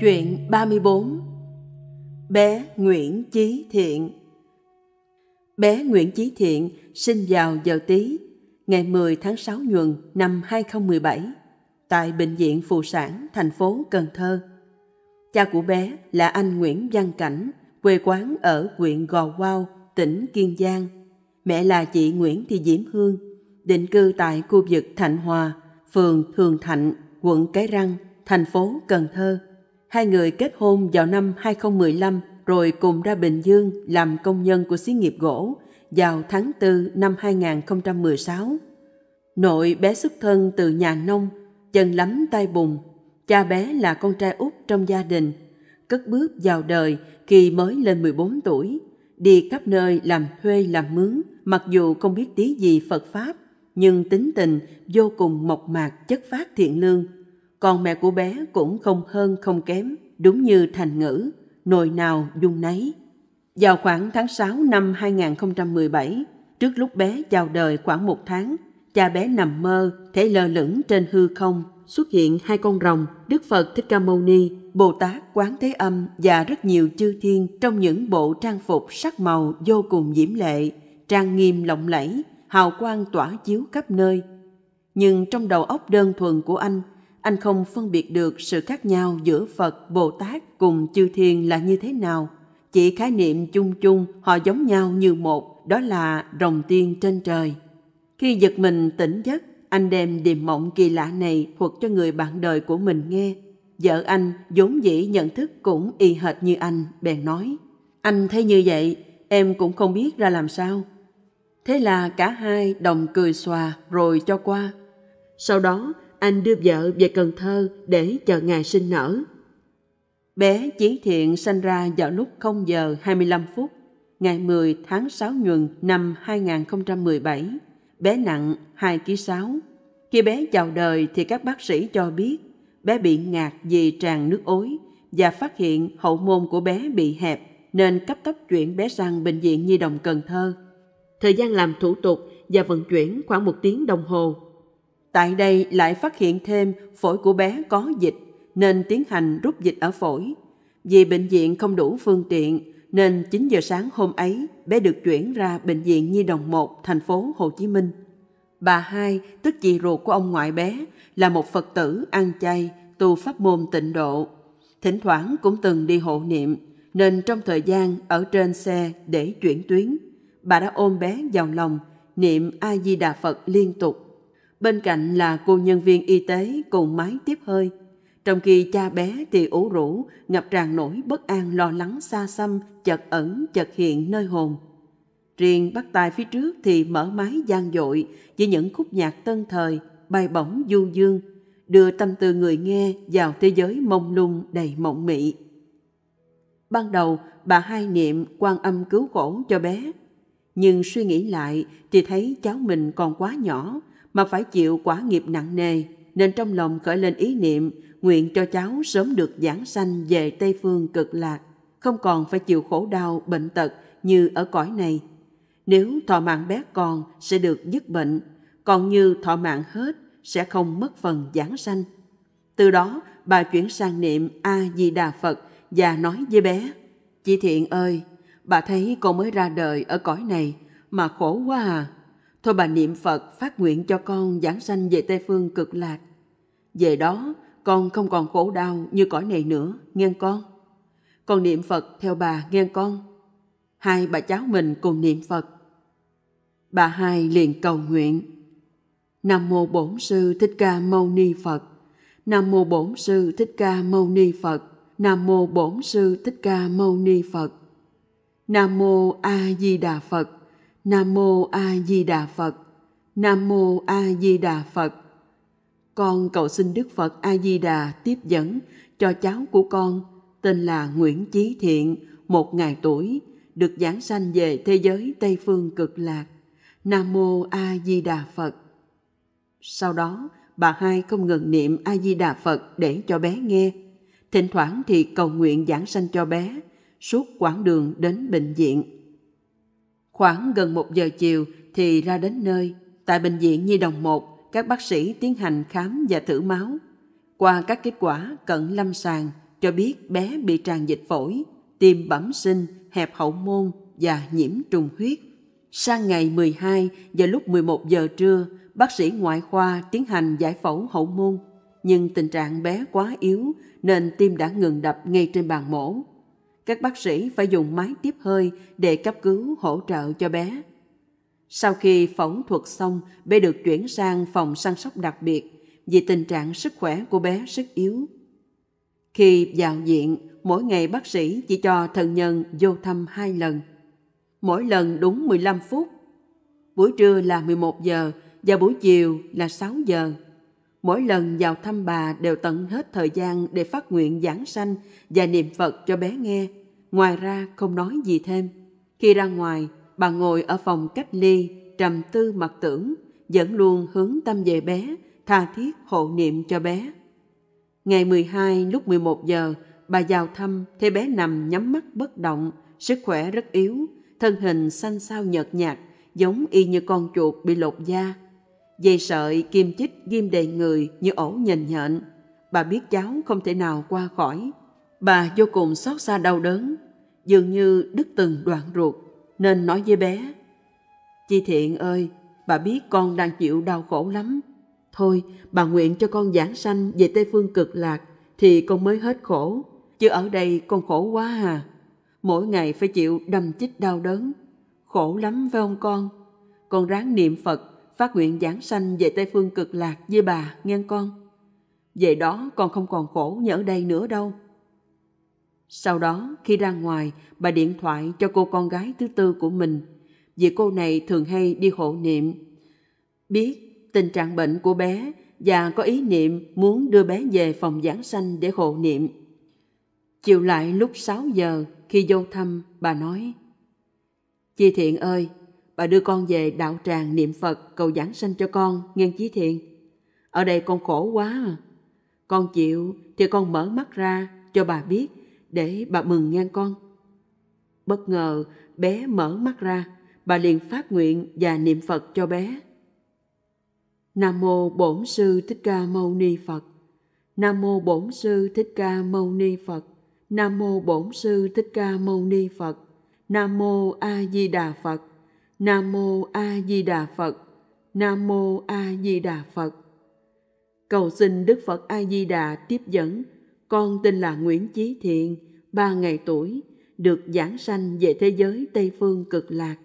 Chuyện 34 Bé Nguyễn Chí Thiện Bé Nguyễn Chí Thiện sinh vào giờ tí, ngày 10 tháng 6 nhuận năm 2017, tại Bệnh viện Phụ sản thành phố Cần Thơ. Cha của bé là anh Nguyễn Văn Cảnh, quê quán ở huyện Gò Quao, tỉnh Kiên Giang. Mẹ là chị Nguyễn Thị Diễm Hương, định cư tại khu vực Thạnh Hòa, phường Thường Thạnh, quận Cái Răng, thành phố Cần Thơ Hai người kết hôn vào năm 2015 rồi cùng ra Bình Dương làm công nhân của xí nghiệp gỗ vào tháng 4 năm 2016. Nội bé xuất thân từ nhà nông, chân lắm tay bùn. Cha bé là con trai út trong gia đình, cất bước vào đời khi mới lên 14 tuổi, đi khắp nơi làm thuê làm mướn, mặc dù không biết tí gì Phật Pháp, nhưng tính tình vô cùng mộc mạc chất phát thiện lương – con mẹ của bé cũng không hơn không kém, đúng như thành ngữ, nồi nào dung nấy. Vào khoảng tháng 6 năm 2017, trước lúc bé chào đời khoảng một tháng, cha bé nằm mơ, thể lờ lửng trên hư không, xuất hiện hai con rồng, Đức Phật Thích Ca Mâu Ni, Bồ Tát Quán Thế Âm và rất nhiều chư thiên trong những bộ trang phục sắc màu vô cùng diễm lệ, trang nghiêm lộng lẫy, hào quang tỏa chiếu khắp nơi. Nhưng trong đầu óc đơn thuần của anh anh không phân biệt được sự khác nhau giữa Phật, Bồ Tát cùng chư thiên là như thế nào. Chỉ khái niệm chung chung họ giống nhau như một, đó là rồng tiên trên trời. Khi giật mình tỉnh giấc, anh đem điềm mộng kỳ lạ này thuật cho người bạn đời của mình nghe. Vợ anh vốn dĩ nhận thức cũng y hệt như anh, bèn nói. Anh thấy như vậy, em cũng không biết ra làm sao. Thế là cả hai đồng cười xòa rồi cho qua. Sau đó, anh đưa vợ về Cần Thơ để chờ ngày sinh nở. Bé Chí Thiện sanh ra vào lúc 0 giờ 25 phút ngày 10 tháng 6 nhuận năm 2017. Bé nặng 2,6 kg. Khi bé chào đời thì các bác sĩ cho biết bé bị ngạt vì tràn nước ối và phát hiện hậu môn của bé bị hẹp nên cấp tốc chuyển bé sang Bệnh viện Nhi đồng Cần Thơ. Thời gian làm thủ tục và vận chuyển khoảng một tiếng đồng hồ Tại đây lại phát hiện thêm phổi của bé có dịch nên tiến hành rút dịch ở phổi. Vì bệnh viện không đủ phương tiện nên 9 giờ sáng hôm ấy bé được chuyển ra bệnh viện Nhi đồng 1 thành phố Hồ Chí Minh. Bà hai, tức chị ruột của ông ngoại bé, là một Phật tử ăn chay, tu pháp môn tịnh độ. Thỉnh thoảng cũng từng đi hộ niệm, nên trong thời gian ở trên xe để chuyển tuyến, bà đã ôm bé vào lòng, niệm A-di-đà Phật liên tục bên cạnh là cô nhân viên y tế cùng máy tiếp hơi. Trong khi cha bé thì ủ rũ, ngập tràn nỗi bất an lo lắng xa xăm, chật ẩn, chật hiện nơi hồn. Riêng bắt tay phía trước thì mở máy gian dội với những khúc nhạc tân thời, bay bổng du dương, đưa tâm tư người nghe vào thế giới mông lung đầy mộng mị. Ban đầu, bà hai niệm quan âm cứu khổ cho bé. Nhưng suy nghĩ lại thì thấy cháu mình còn quá nhỏ, mà phải chịu quả nghiệp nặng nề nên trong lòng khởi lên ý niệm nguyện cho cháu sớm được giảng sanh về Tây Phương cực lạc, không còn phải chịu khổ đau, bệnh tật như ở cõi này. Nếu thọ mạng bé còn sẽ được dứt bệnh, còn như thọ mạng hết sẽ không mất phần giảng sanh. Từ đó, bà chuyển sang niệm A-di-đà Phật và nói với bé, Chị Thiện ơi, bà thấy con mới ra đời ở cõi này mà khổ quá à Thôi bà niệm Phật phát nguyện cho con giảng sanh về Tây Phương cực lạc. Về đó, con không còn khổ đau như cõi này nữa, nghe con. Con niệm Phật theo bà, nghe con. Hai bà cháu mình cùng niệm Phật. Bà hai liền cầu nguyện. Nam mô Bổn sư Thích Ca Mâu Ni Phật. Nam mô Bổn sư Thích Ca Mâu Ni Phật. Nam mô Bổn sư Thích Ca Mâu Ni Phật. Nam mô A Di Đà Phật. Nam mô A Di Đà Phật. Nam mô A Di Đà Phật. Con cầu xin Đức Phật A Di Đà tiếp dẫn cho cháu của con tên là Nguyễn Chí Thiện, một ngày tuổi, được giảng sanh về thế giới Tây phương cực lạc. Nam mô A Di Đà Phật. Sau đó, bà hai không ngừng niệm A Di Đà Phật để cho bé nghe. Thỉnh thoảng thì cầu nguyện giảng sanh cho bé suốt quãng đường đến bệnh viện Khoảng gần 1 giờ chiều thì ra đến nơi. Tại Bệnh viện Nhi Đồng 1, các bác sĩ tiến hành khám và thử máu. Qua các kết quả cận lâm sàng cho biết bé bị tràn dịch phổi, tim bẩm sinh, hẹp hậu môn và nhiễm trùng huyết. Sang ngày 12 và lúc 11 giờ trưa, bác sĩ ngoại khoa tiến hành giải phẫu hậu môn, nhưng tình trạng bé quá yếu nên tim đã ngừng đập ngay trên bàn mổ các bác sĩ phải dùng máy tiếp hơi để cấp cứu hỗ trợ cho bé. Sau khi phẫu thuật xong, bé được chuyển sang phòng săn sóc đặc biệt vì tình trạng sức khỏe của bé rất yếu. Khi vào viện, mỗi ngày bác sĩ chỉ cho thân nhân vô thăm hai lần. Mỗi lần đúng 15 phút. Buổi trưa là 11 giờ và buổi chiều là 6 giờ mỗi lần vào thăm bà đều tận hết thời gian để phát nguyện giảng sanh và niệm Phật cho bé nghe. Ngoài ra không nói gì thêm. Khi ra ngoài, bà ngồi ở phòng cách ly, trầm tư mặc tưởng, vẫn luôn hướng tâm về bé, tha thiết hộ niệm cho bé. Ngày 12 lúc 11 giờ, bà vào thăm, thấy bé nằm nhắm mắt bất động, sức khỏe rất yếu, thân hình xanh xao nhợt nhạt, giống y như con chuột bị lột da dây sợi kim chích ghim đầy người như ổ nhền nhện. Bà biết cháu không thể nào qua khỏi. Bà vô cùng xót xa đau đớn, dường như đứt từng đoạn ruột, nên nói với bé. chị Thiện ơi, bà biết con đang chịu đau khổ lắm. Thôi, bà nguyện cho con giảng sanh về Tây Phương cực lạc thì con mới hết khổ. Chứ ở đây con khổ quá à. Mỗi ngày phải chịu đâm chích đau đớn. Khổ lắm phải ông con? Con ráng niệm Phật phát nguyện giảng sanh về Tây Phương cực lạc với bà, nghe con. Về đó con không còn khổ như ở đây nữa đâu. Sau đó, khi ra ngoài, bà điện thoại cho cô con gái thứ tư của mình, vì cô này thường hay đi hộ niệm. Biết tình trạng bệnh của bé và có ý niệm muốn đưa bé về phòng giảng sanh để hộ niệm. Chiều lại lúc 6 giờ, khi vô thăm, bà nói, Chị Thiện ơi, Bà đưa con về đạo tràng niệm Phật cầu giảng sanh cho con, nghiên chí thiện. Ở đây con khổ quá à. Con chịu thì con mở mắt ra cho bà biết để bà mừng nghe con. Bất ngờ bé mở mắt ra, bà liền phát nguyện và niệm Phật cho bé. Nam mô Bổn sư Thích Ca Mâu Ni Phật. Nam mô Bổn sư Thích Ca Mâu Ni Phật. Nam mô Bổn sư Thích Ca Mâu Ni Phật. Nam mô A Di Đà Phật. Nam mô A Di Đà Phật. Nam mô A Di Đà Phật. Cầu xin Đức Phật A Di Đà tiếp dẫn, con tên là Nguyễn Chí Thiện, ba ngày tuổi, được giảng sanh về thế giới Tây phương cực lạc.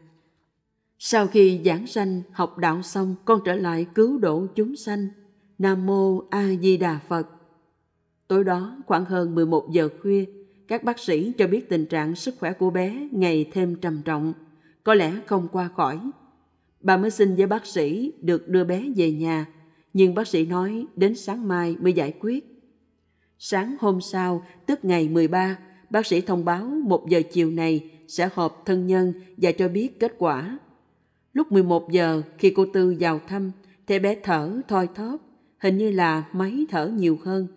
Sau khi giảng sanh, học đạo xong, con trở lại cứu độ chúng sanh. Nam mô A Di Đà Phật. Tối đó, khoảng hơn 11 giờ khuya, các bác sĩ cho biết tình trạng sức khỏe của bé ngày thêm trầm trọng có lẽ không qua khỏi. Bà mới xin với bác sĩ được đưa bé về nhà, nhưng bác sĩ nói đến sáng mai mới giải quyết. Sáng hôm sau, tức ngày 13, bác sĩ thông báo một giờ chiều này sẽ họp thân nhân và cho biết kết quả. Lúc 11 giờ, khi cô Tư vào thăm, thấy bé thở thoi thóp, hình như là máy thở nhiều hơn.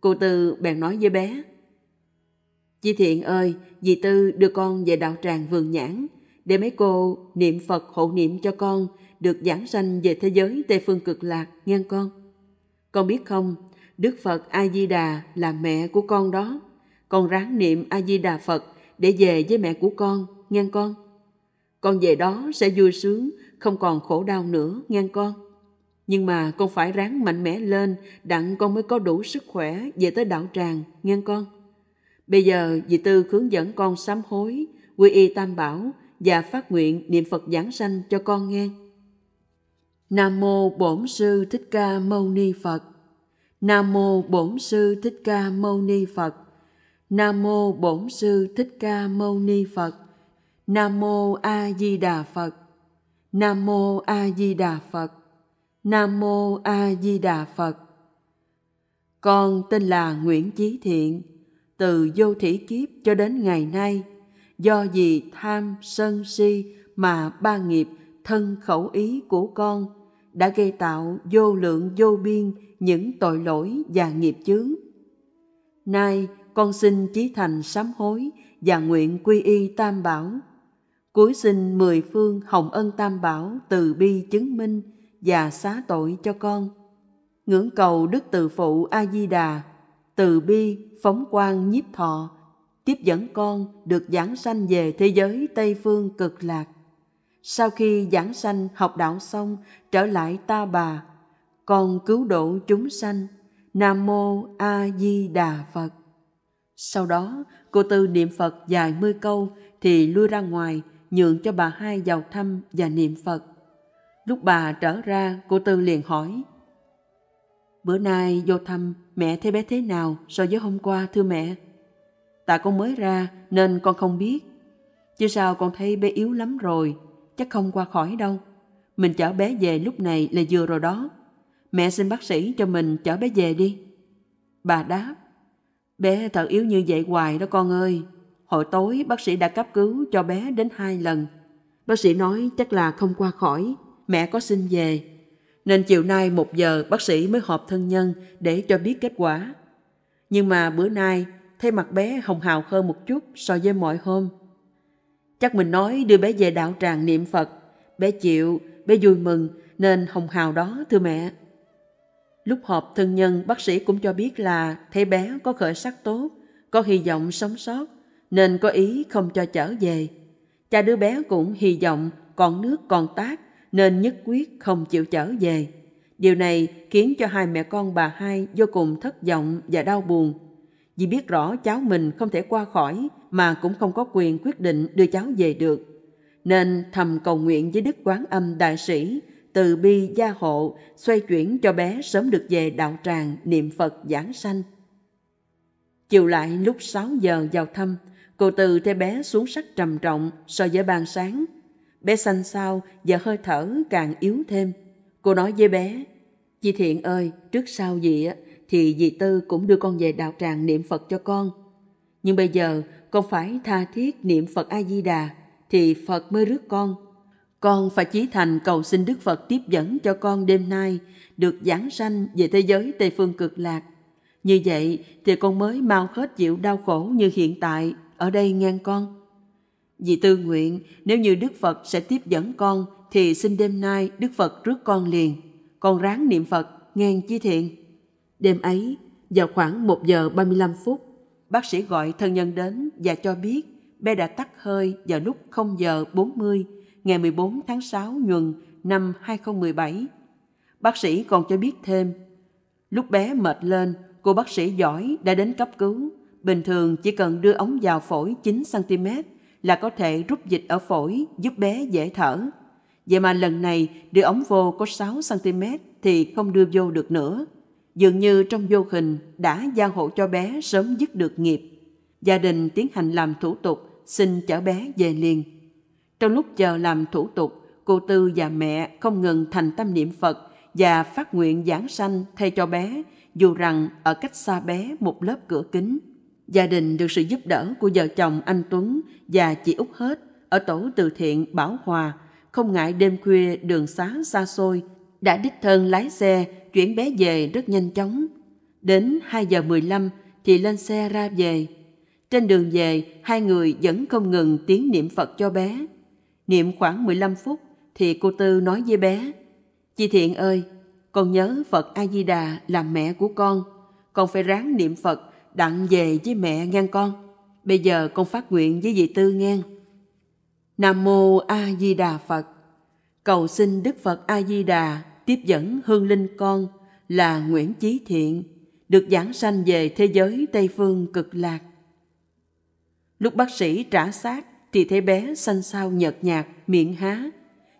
Cô Tư bèn nói với bé. Chị Thiện ơi, dì Tư đưa con về đạo tràng vườn nhãn, để mấy cô niệm Phật hộ niệm cho con được giảng sanh về thế giới Tây Phương Cực Lạc nghe con. Con biết không, Đức Phật A-di-đà là mẹ của con đó. Con ráng niệm A-di-đà Phật để về với mẹ của con, nghe con. Con về đó sẽ vui sướng, không còn khổ đau nữa, nghe con. Nhưng mà con phải ráng mạnh mẽ lên, đặng con mới có đủ sức khỏe về tới đạo tràng, nghe con. Bây giờ dì Tư hướng dẫn con sám hối, quy y tam bảo, và phát nguyện niệm Phật giảng sanh cho con nghe. Nam mô Bổn sư Thích Ca Mâu Ni Phật. Nam mô Bổn sư Thích Ca Mâu Ni Phật. Nam mô Bổn sư Thích Ca Mâu Ni Phật. Nam mô A Di Đà Phật. Nam mô A Di Đà Phật. Nam mô A Di Đà Phật. Con tên là Nguyễn Chí Thiện, từ vô thủy kiếp cho đến ngày nay do vì tham sân si mà ba nghiệp thân khẩu ý của con đã gây tạo vô lượng vô biên những tội lỗi và nghiệp chướng. Nay con xin chí thành sám hối và nguyện quy y Tam Bảo. Cuối xin mười phương hồng ân Tam Bảo từ bi chứng minh và xá tội cho con. Ngưỡng cầu Đức Từ Phụ A Di Đà, từ bi phóng quang nhiếp thọ tiếp dẫn con được giảng sanh về thế giới Tây Phương cực lạc. Sau khi giảng sanh học đạo xong, trở lại ta bà, con cứu độ chúng sanh. Nam Mô A Di Đà Phật. Sau đó, cô Tư niệm Phật dài mươi câu thì lui ra ngoài nhượng cho bà hai vào thăm và niệm Phật. Lúc bà trở ra, cô Tư liền hỏi. Bữa nay vô thăm, mẹ thấy bé thế nào so với hôm qua thưa mẹ? Tại con mới ra nên con không biết. Chứ sao con thấy bé yếu lắm rồi, chắc không qua khỏi đâu. Mình chở bé về lúc này là vừa rồi đó. Mẹ xin bác sĩ cho mình chở bé về đi. Bà đáp, bé thật yếu như vậy hoài đó con ơi. Hồi tối bác sĩ đã cấp cứu cho bé đến hai lần. Bác sĩ nói chắc là không qua khỏi, mẹ có xin về. Nên chiều nay một giờ bác sĩ mới họp thân nhân để cho biết kết quả. Nhưng mà bữa nay thấy mặt bé hồng hào hơn một chút so với mọi hôm. Chắc mình nói đưa bé về đạo tràng niệm Phật, bé chịu, bé vui mừng nên hồng hào đó thưa mẹ. Lúc họp thân nhân, bác sĩ cũng cho biết là thấy bé có khởi sắc tốt, có hy vọng sống sót, nên có ý không cho trở về. Cha đứa bé cũng hy vọng còn nước còn tác nên nhất quyết không chịu trở về. Điều này khiến cho hai mẹ con bà hai vô cùng thất vọng và đau buồn vì biết rõ cháu mình không thể qua khỏi mà cũng không có quyền quyết định đưa cháu về được. Nên thầm cầu nguyện với Đức Quán Âm Đại Sĩ từ bi gia hộ xoay chuyển cho bé sớm được về đạo tràng niệm Phật giảng sanh. Chiều lại lúc 6 giờ vào thăm, cô Từ thấy bé xuống sắc trầm trọng so với ban sáng. Bé xanh sao và hơi thở càng yếu thêm. Cô nói với bé, Chị Thiện ơi, trước sau gì á thì dì Tư cũng đưa con về đạo tràng niệm Phật cho con. Nhưng bây giờ con phải tha thiết niệm Phật A-di-đà thì Phật mới rước con. Con phải chí thành cầu xin Đức Phật tiếp dẫn cho con đêm nay được giảng sanh về thế giới Tây Phương cực lạc. Như vậy thì con mới mau hết chịu đau khổ như hiện tại ở đây ngang con. Vì tư nguyện nếu như Đức Phật sẽ tiếp dẫn con thì xin đêm nay Đức Phật rước con liền. Con ráng niệm Phật ngang chi thiện. Đêm ấy, vào khoảng 1 giờ 35 phút, bác sĩ gọi thân nhân đến và cho biết bé đã tắt hơi vào lúc 0 giờ 40 ngày 14 tháng 6 nhuận năm 2017. Bác sĩ còn cho biết thêm, lúc bé mệt lên, cô bác sĩ giỏi đã đến cấp cứu. Bình thường chỉ cần đưa ống vào phổi 9cm là có thể rút dịch ở phổi giúp bé dễ thở. Vậy mà lần này đưa ống vô có 6cm thì không đưa vô được nữa dường như trong vô hình đã gia hộ cho bé sớm dứt được nghiệp. Gia đình tiến hành làm thủ tục xin chở bé về liền. Trong lúc chờ làm thủ tục, cô Tư và mẹ không ngừng thành tâm niệm Phật và phát nguyện giảng sanh thay cho bé, dù rằng ở cách xa bé một lớp cửa kính. Gia đình được sự giúp đỡ của vợ chồng anh Tuấn và chị Úc Hết ở tổ từ thiện Bảo Hòa, không ngại đêm khuya đường xá xa xôi, đã đích thân lái xe chuyển bé về rất nhanh chóng. Đến 2 giờ 15 thì lên xe ra về. Trên đường về, hai người vẫn không ngừng tiếng niệm Phật cho bé. Niệm khoảng 15 phút thì cô Tư nói với bé, Chị Thiện ơi, con nhớ Phật A-di-đà là mẹ của con. Con phải ráng niệm Phật đặng về với mẹ ngang con. Bây giờ con phát nguyện với dì Tư ngang. Nam Mô A-di-đà Phật Cầu xin Đức Phật A-di-đà tiếp dẫn hương linh con là Nguyễn Chí Thiện, được giảng sanh về thế giới Tây Phương cực lạc. Lúc bác sĩ trả xác thì thấy bé xanh sao nhợt nhạt, miệng há.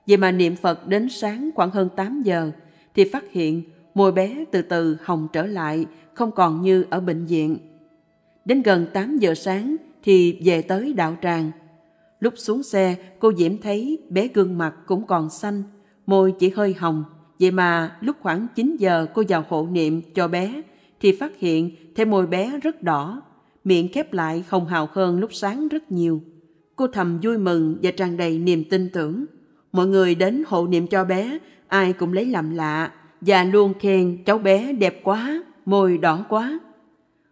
Vậy mà niệm Phật đến sáng khoảng hơn 8 giờ thì phát hiện môi bé từ từ hồng trở lại, không còn như ở bệnh viện. Đến gần 8 giờ sáng thì về tới đạo tràng. Lúc xuống xe, cô Diễm thấy bé gương mặt cũng còn xanh, môi chỉ hơi hồng, Vậy mà lúc khoảng 9 giờ cô vào hộ niệm cho bé thì phát hiện thấy môi bé rất đỏ, miệng khép lại không hào hơn lúc sáng rất nhiều. Cô thầm vui mừng và tràn đầy niềm tin tưởng. Mọi người đến hộ niệm cho bé, ai cũng lấy làm lạ và luôn khen cháu bé đẹp quá, môi đỏ quá.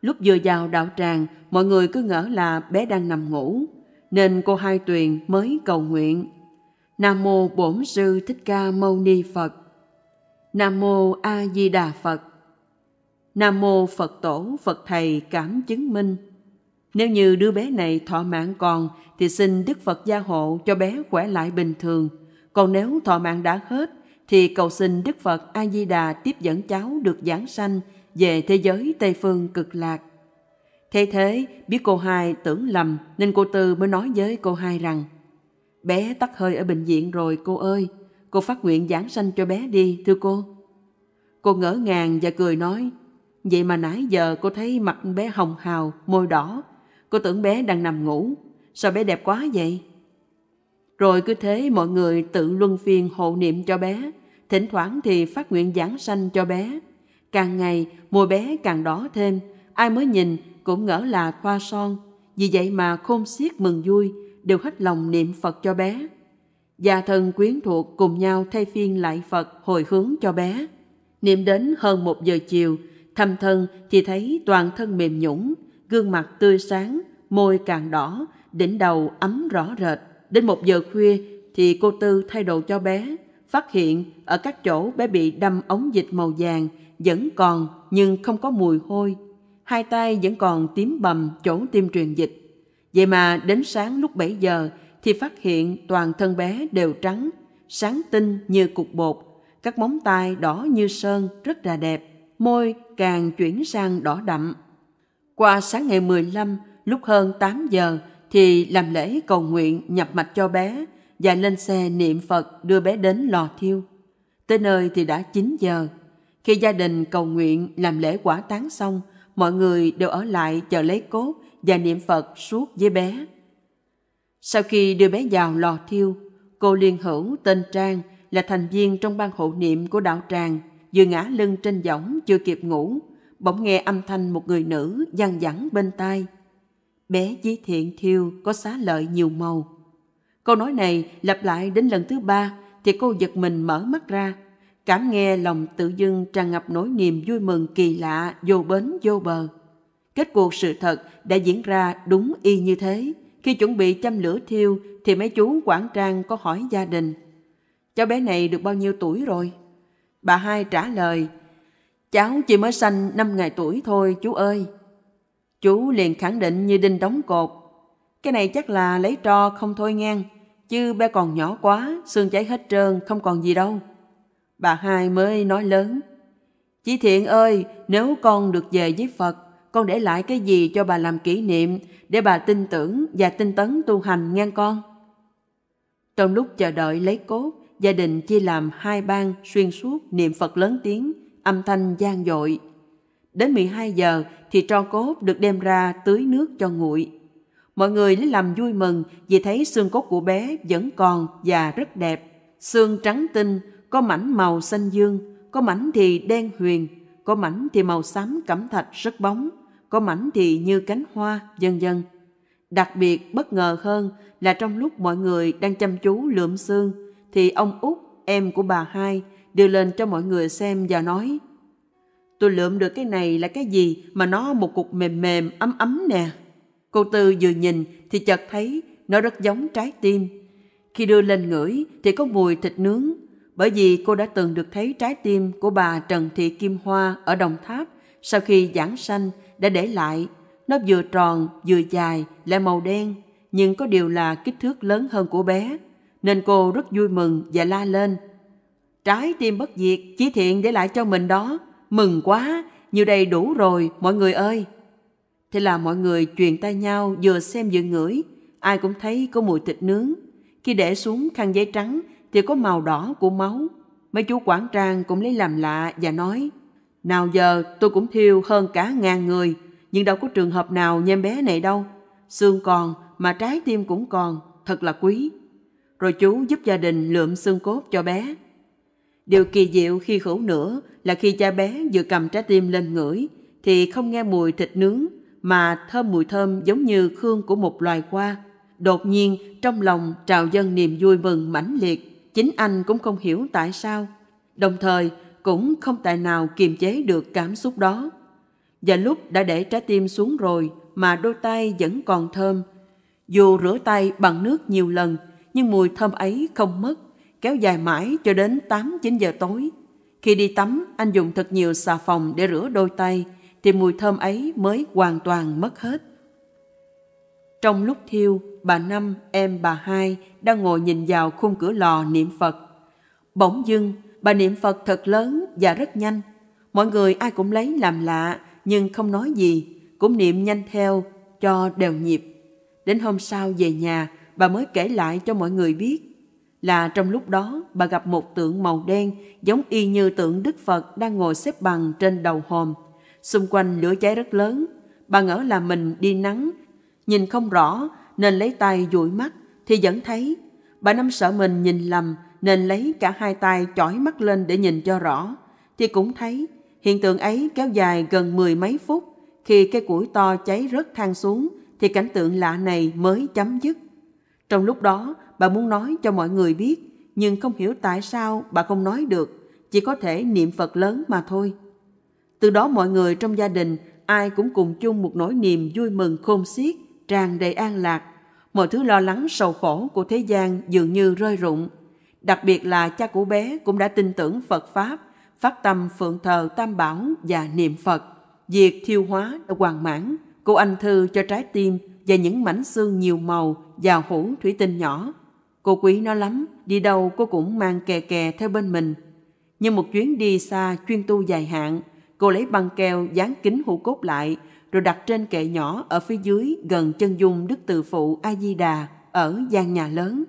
Lúc vừa vào đạo tràng, mọi người cứ ngỡ là bé đang nằm ngủ, nên cô Hai Tuyền mới cầu nguyện. Nam mô Bổn sư Thích Ca Mâu Ni Phật. Nam mô A Di Đà Phật. Nam mô Phật Tổ, Phật Thầy cảm chứng minh. Nếu như đứa bé này thọ mạng còn thì xin Đức Phật gia hộ cho bé khỏe lại bình thường. Còn nếu thọ mạng đã hết thì cầu xin Đức Phật A Di Đà tiếp dẫn cháu được giảng sanh về thế giới Tây phương cực lạc. Thế thế, biết cô hai tưởng lầm nên cô Tư mới nói với cô hai rằng: "Bé tắt hơi ở bệnh viện rồi cô ơi." cô phát nguyện giảng sanh cho bé đi, thưa cô. Cô ngỡ ngàng và cười nói, vậy mà nãy giờ cô thấy mặt bé hồng hào, môi đỏ, cô tưởng bé đang nằm ngủ, sao bé đẹp quá vậy? Rồi cứ thế mọi người tự luân phiên hộ niệm cho bé, thỉnh thoảng thì phát nguyện giảng sanh cho bé. Càng ngày, môi bé càng đỏ thêm, ai mới nhìn cũng ngỡ là khoa son, vì vậy mà khôn xiết mừng vui, đều hết lòng niệm Phật cho bé. Gia thân quyến thuộc cùng nhau thay phiên lại Phật hồi hướng cho bé. Niệm đến hơn một giờ chiều, thăm thân thì thấy toàn thân mềm nhũng, gương mặt tươi sáng, môi càng đỏ, đỉnh đầu ấm rõ rệt. Đến một giờ khuya thì cô Tư thay đồ cho bé, phát hiện ở các chỗ bé bị đâm ống dịch màu vàng vẫn còn nhưng không có mùi hôi. Hai tay vẫn còn tím bầm chỗ tiêm truyền dịch. Vậy mà đến sáng lúc 7 giờ thì phát hiện toàn thân bé đều trắng, sáng tinh như cục bột, các móng tay đỏ như sơn rất là đẹp, môi càng chuyển sang đỏ đậm. Qua sáng ngày 15, lúc hơn 8 giờ thì làm lễ cầu nguyện nhập mạch cho bé và lên xe niệm Phật đưa bé đến lò thiêu. Tới nơi thì đã 9 giờ. Khi gia đình cầu nguyện làm lễ quả tán xong, mọi người đều ở lại chờ lấy cốt và niệm Phật suốt với bé. Sau khi đưa bé vào lò thiêu, cô liên hữu tên Trang là thành viên trong ban hộ niệm của đạo tràng, vừa ngã lưng trên võng chưa kịp ngủ, bỗng nghe âm thanh một người nữ văng vẳng bên tai. Bé Chí Thiện thiêu có xá lợi nhiều màu. Câu nói này lặp lại đến lần thứ ba thì cô giật mình mở mắt ra, cảm nghe lòng tự dưng tràn ngập nỗi niềm vui mừng kỳ lạ vô bến vô bờ. Kết cuộc sự thật đã diễn ra đúng y như thế. Khi chuẩn bị châm lửa thiêu thì mấy chú quản trang có hỏi gia đình. Cháu bé này được bao nhiêu tuổi rồi? Bà hai trả lời, cháu chỉ mới sanh năm ngày tuổi thôi chú ơi. Chú liền khẳng định như đinh đóng cột. Cái này chắc là lấy tro không thôi ngang, chứ bé còn nhỏ quá, xương cháy hết trơn, không còn gì đâu. Bà hai mới nói lớn, Chị Thiện ơi, nếu con được về với Phật, con để lại cái gì cho bà làm kỷ niệm để bà tin tưởng và tin tấn tu hành ngang con. Trong lúc chờ đợi lấy cốt, gia đình chia làm hai bang xuyên suốt niệm Phật lớn tiếng, âm thanh gian dội. Đến 12 giờ thì tro cốt được đem ra tưới nước cho nguội. Mọi người lấy làm vui mừng vì thấy xương cốt của bé vẫn còn và rất đẹp. Xương trắng tinh, có mảnh màu xanh dương, có mảnh thì đen huyền, có mảnh thì màu xám cẩm thạch rất bóng có mảnh thì như cánh hoa, vân vân. Đặc biệt bất ngờ hơn là trong lúc mọi người đang chăm chú lượm xương, thì ông út, em của bà hai, đưa lên cho mọi người xem và nói Tôi lượm được cái này là cái gì mà nó một cục mềm mềm, ấm ấm nè. Cô Tư vừa nhìn thì chợt thấy nó rất giống trái tim. Khi đưa lên ngửi thì có mùi thịt nướng, bởi vì cô đã từng được thấy trái tim của bà Trần Thị Kim Hoa ở Đồng Tháp sau khi giảng sanh đã để lại. Nó vừa tròn, vừa dài, lại màu đen, nhưng có điều là kích thước lớn hơn của bé, nên cô rất vui mừng và la lên. Trái tim bất diệt, chí thiện để lại cho mình đó, mừng quá, nhiều đầy đủ rồi, mọi người ơi. Thế là mọi người truyền tay nhau vừa xem vừa ngửi, ai cũng thấy có mùi thịt nướng. Khi để xuống khăn giấy trắng thì có màu đỏ của máu. Mấy chú quản trang cũng lấy làm lạ và nói – nào giờ tôi cũng thiêu hơn cả ngàn người, nhưng đâu có trường hợp nào nhem bé này đâu. Xương còn mà trái tim cũng còn, thật là quý. Rồi chú giúp gia đình lượm xương cốt cho bé. Điều kỳ diệu khi khổ nữa là khi cha bé vừa cầm trái tim lên ngửi thì không nghe mùi thịt nướng mà thơm mùi thơm giống như khương của một loài hoa. Đột nhiên trong lòng trào dân niềm vui mừng mãnh liệt, chính anh cũng không hiểu tại sao. Đồng thời cũng không tài nào kiềm chế được cảm xúc đó. Và lúc đã để trái tim xuống rồi mà đôi tay vẫn còn thơm. Dù rửa tay bằng nước nhiều lần, nhưng mùi thơm ấy không mất, kéo dài mãi cho đến 8-9 giờ tối. Khi đi tắm, anh dùng thật nhiều xà phòng để rửa đôi tay, thì mùi thơm ấy mới hoàn toàn mất hết. Trong lúc thiêu, bà Năm, em bà Hai đang ngồi nhìn vào khung cửa lò niệm Phật. Bỗng dưng, Bà niệm Phật thật lớn và rất nhanh. Mọi người ai cũng lấy làm lạ nhưng không nói gì, cũng niệm nhanh theo cho đều nhịp. Đến hôm sau về nhà, bà mới kể lại cho mọi người biết là trong lúc đó bà gặp một tượng màu đen giống y như tượng Đức Phật đang ngồi xếp bằng trên đầu hòm. Xung quanh lửa cháy rất lớn, bà ngỡ là mình đi nắng, nhìn không rõ nên lấy tay dụi mắt thì vẫn thấy. Bà năm sợ mình nhìn lầm nên lấy cả hai tay chói mắt lên để nhìn cho rõ, thì cũng thấy hiện tượng ấy kéo dài gần mười mấy phút. Khi cây củi to cháy rớt thang xuống, thì cảnh tượng lạ này mới chấm dứt. Trong lúc đó, bà muốn nói cho mọi người biết, nhưng không hiểu tại sao bà không nói được, chỉ có thể niệm Phật lớn mà thôi. Từ đó mọi người trong gia đình ai cũng cùng chung một nỗi niềm vui mừng khôn xiết, tràn đầy an lạc. Mọi thứ lo lắng sầu khổ của thế gian dường như rơi rụng đặc biệt là cha của bé cũng đã tin tưởng Phật Pháp, phát tâm phượng thờ Tam Bảo và niệm Phật. Việc thiêu hóa đã hoàn mãn, cô anh thư cho trái tim và những mảnh xương nhiều màu và hũ thủy tinh nhỏ. Cô quý nó lắm, đi đâu cô cũng mang kè kè theo bên mình. Nhưng một chuyến đi xa chuyên tu dài hạn, cô lấy băng keo dán kính hũ cốt lại rồi đặt trên kệ nhỏ ở phía dưới gần chân dung Đức Từ Phụ A Di Đà ở gian nhà lớn.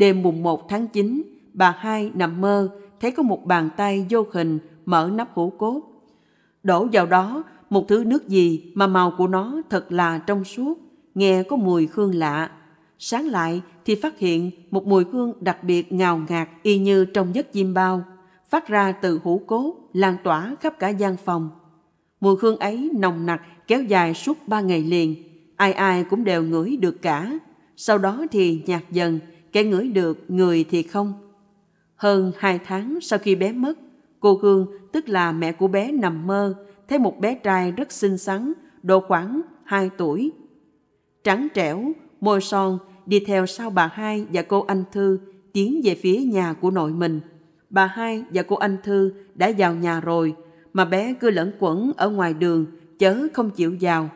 Đêm mùng 1 tháng 9, bà hai nằm mơ thấy có một bàn tay vô hình mở nắp hũ cốt. Đổ vào đó một thứ nước gì mà màu của nó thật là trong suốt, nghe có mùi hương lạ. Sáng lại thì phát hiện một mùi hương đặc biệt ngào ngạt y như trong giấc chim bao, phát ra từ hũ cốt, lan tỏa khắp cả gian phòng. Mùi hương ấy nồng nặc kéo dài suốt ba ngày liền, ai ai cũng đều ngửi được cả. Sau đó thì nhạt dần, kẻ ngửi được, người thì không. Hơn hai tháng sau khi bé mất, cô Hương, tức là mẹ của bé nằm mơ, thấy một bé trai rất xinh xắn, độ khoảng 2 tuổi. Trắng trẻo, môi son, đi theo sau bà hai và cô anh Thư tiến về phía nhà của nội mình. Bà hai và cô anh Thư đã vào nhà rồi, mà bé cứ lẫn quẩn ở ngoài đường, chớ không chịu vào.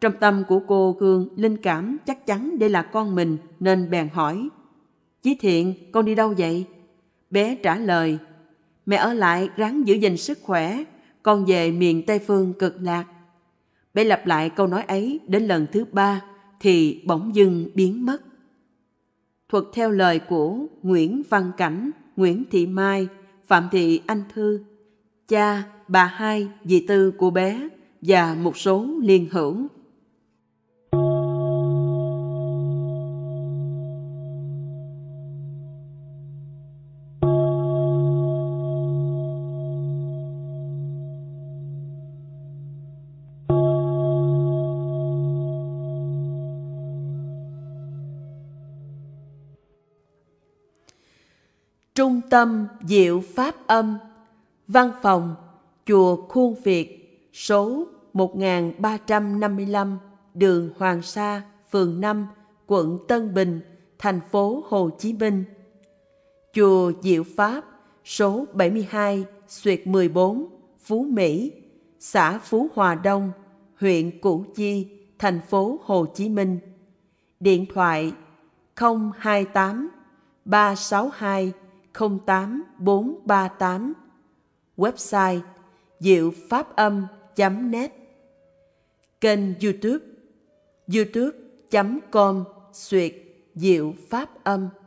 Trong tâm của cô Hương linh cảm chắc chắn đây là con mình nên bèn hỏi. Chí thiện, con đi đâu vậy? Bé trả lời, mẹ ở lại ráng giữ gìn sức khỏe, con về miền Tây Phương cực lạc. Bé lặp lại câu nói ấy đến lần thứ ba thì bỗng dưng biến mất. Thuật theo lời của Nguyễn Văn Cảnh, Nguyễn Thị Mai, Phạm Thị Anh Thư, cha, bà hai, dì tư của bé và một số liên hữu. tâm diệu pháp âm văn phòng chùa khuôn việt số 1355 đường Hoàng Sa phường 5 quận Tân Bình thành phố Hồ Chí Minh chùa Diệu Pháp số 72 xuyệt 14 Phú Mỹ xã Phú Hòa Đông huyện Củ Chi thành phố Hồ Chí Minh điện thoại 028 362 08438. Website diệu pháp âm.net Kênh YouTube youtube.com suyệt diệu pháp âm